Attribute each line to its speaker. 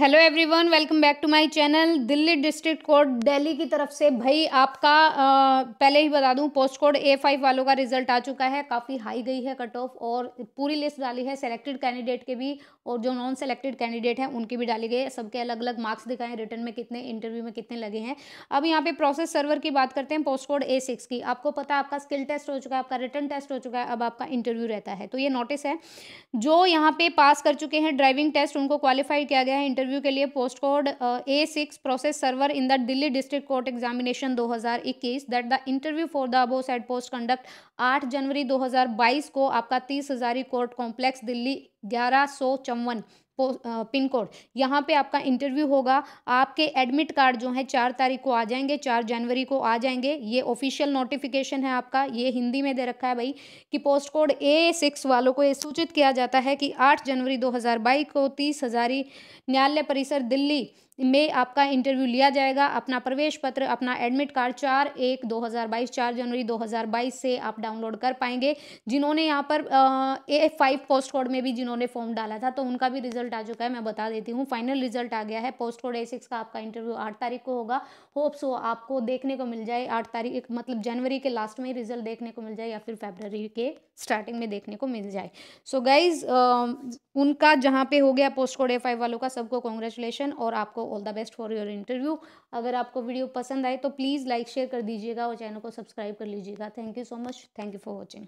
Speaker 1: hello everyone welcome back to my channel Delhi district court Delhi की तरफ से भाई आपका आ, पहले ही बता दूं पोस्ट कोड ए फाइव वालों का रिजल्ट आ चुका है काफ़ी हाई गई है कट ऑफ और पूरी लिस्ट डाली है सेलेक्टेड कैंडिडेट के भी और जो नॉन सेलेक्टेड कैंडिडेट हैं उनके भी डाली गई है सबके अलग अलग मार्क्स दिखाए रिटर्न में कितने इंटरव्यू में कितने लगे हैं अब यहाँ पे प्रोसेस सर्वर की बात करते हैं पोस्ट कोड ए सिक्स की आपको पता है आपका स्किल टेस्ट हो चुका है आपका रिटर्न टेस्ट हो चुका है अब आपका इंटरव्यू रहता है तो ये नोटिस है जो यहाँ पे पास कर चुके हैं ड्राइविंग टेस्ट उनको क्वालिफाई किया गया है इंटरव्यू इंटरव्यू के लिए post code A six process server in the Delhi district court examination 2021 that the interview for the above said post conduct 8 January 2022 को आपका तीस हजारी कोर्ट कॉम्प्लेक्स दिल्ली ग्यारह सौ चौवन पिन कोड यहाँ पे आपका इंटरव्यू होगा आपके एडमिट कार्ड जो है चार तारीख को आ जाएंगे चार जनवरी को आ जाएंगे ये ऑफिशियल नोटिफिकेशन है आपका ये हिंदी में दे रखा है भाई कि पोस्ट कोड ए सिक्स वालों को ये सूचित किया जाता है कि आठ जनवरी दो को तीस हज़ारी न्यायालय परिसर दिल्ली में आपका इंटरव्यू लिया जाएगा अपना प्रवेश पत्र अपना एडमिट कार्ड चार एक दो हज़ार बाईस चार जनवरी दो हज़ार बाईस से आप डाउनलोड कर पाएंगे जिन्होंने यहाँ पर ए फाइव पोस्ट कोड में भी जिन्होंने फॉर्म डाला था तो उनका भी रिजल्ट आ चुका है मैं बता देती हूँ फाइनल रिजल्ट आ गया है पोस्ट कोड ए सिक्स का आपका इंटरव्यू आठ तारीख को होगा होप्स वो आपको देखने को मिल जाए आठ तारीख मतलब जनवरी के लास्ट में रिजल्ट देखने को मिल जाए या फिर फेबररी के स्टार्टिंग में देखने को मिल जाए सो गाइज उनका जहाँ पे हो गया पोस्ट कोड ए फाइव वालों का सबको कॉन्ग्रेचुलेशन और आपको all the best for your interview अगर आपको वीडियो पसंद आए तो प्लीज़ लाइक शेयर कर दीजिएगा और चैनल को सब्सक्राइब कर लीजिएगा thank you so much thank you for watching